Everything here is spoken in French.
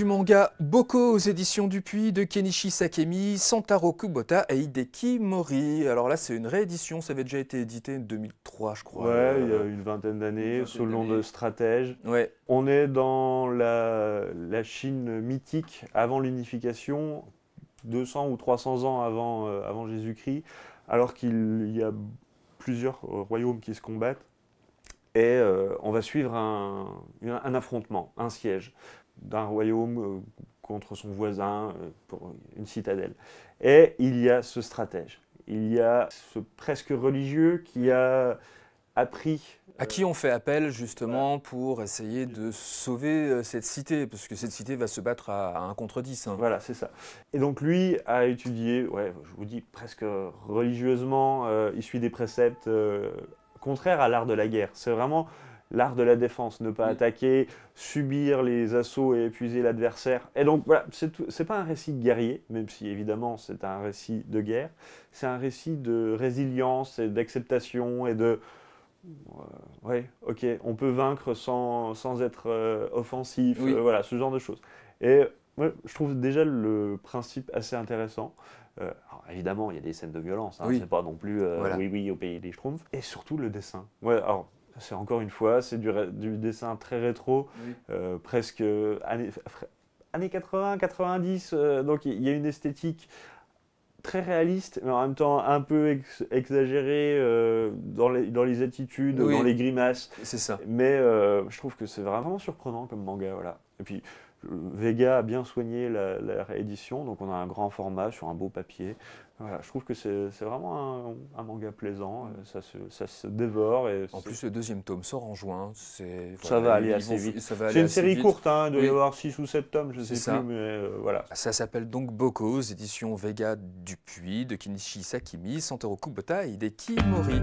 du manga Boko aux éditions Dupuis de Kenichi Sakemi, Santaro Kubota et Hideki Mori. Alors là, c'est une réédition, ça avait déjà été édité en 2003, je crois. Ouais, il y a une vingtaine d'années, selon le de Stratège. Ouais. On est dans la, Chine mythique avant l'unification, 200 ou 300 ans euh, avant, Jésus-Christ, alors qu'il y a plusieurs royaumes qui se combattent et euh, on va suivre un, affrontement, un siège d'un royaume euh, contre son voisin euh, pour une citadelle. Et il y a ce stratège, il y a ce presque religieux qui a appris. À qui on fait appel justement pour essayer de sauver euh, cette cité, parce que cette cité va se battre à, un contre 10. Hein. Voilà, c'est ça. Et donc lui a étudié, ouais, je vous dis presque religieusement, il suit des préceptes contraires à l'art de la guerre. C'est vraiment l'art de la défense, ne pas mm. attaquer, subir les assauts et épuiser l'adversaire. Et donc voilà, c'est pas un récit guerrier, même si évidemment c'est un récit de guerre, c'est un récit de résilience et d'acceptation et de... Euh, ouais, ok, on peut vaincre sans, sans être euh, offensif, euh, voilà, ce genre de choses. Et je trouve déjà le principe assez intéressant. Alors, évidemment, il y a des scènes de violence, hein, oui. c'est pas non plus oui, oui, au pays des schtroumpfs. Et surtout le dessin. Ouais, alors, c'est encore une fois, c'est du, dessin très rétro, euh, presque années, 80, 90. Euh, donc il y, a une esthétique très réaliste, mais en même temps un peu exagérée euh, dans, les, attitudes, dans les grimaces. C'est ça. Mais je trouve que c'est vraiment surprenant comme manga, voilà. Et puis Vega a bien soigné la, la, réédition, donc on a un grand format sur un beau papier. je trouve que c'est vraiment un, manga plaisant, euh, ça se, ça se dévore. en plus, le deuxième tome sort en juin. Voilà, ça va aller assez vite. C'est une série courte, hein, il doit y avoir 6 ou 7 tomes, je ne sais ça. plus, mais euh, voilà. Ça s'appelle donc Boko, édition Vega puits de Kinichi Sakimi, Santoro Kubota et Hideki Mori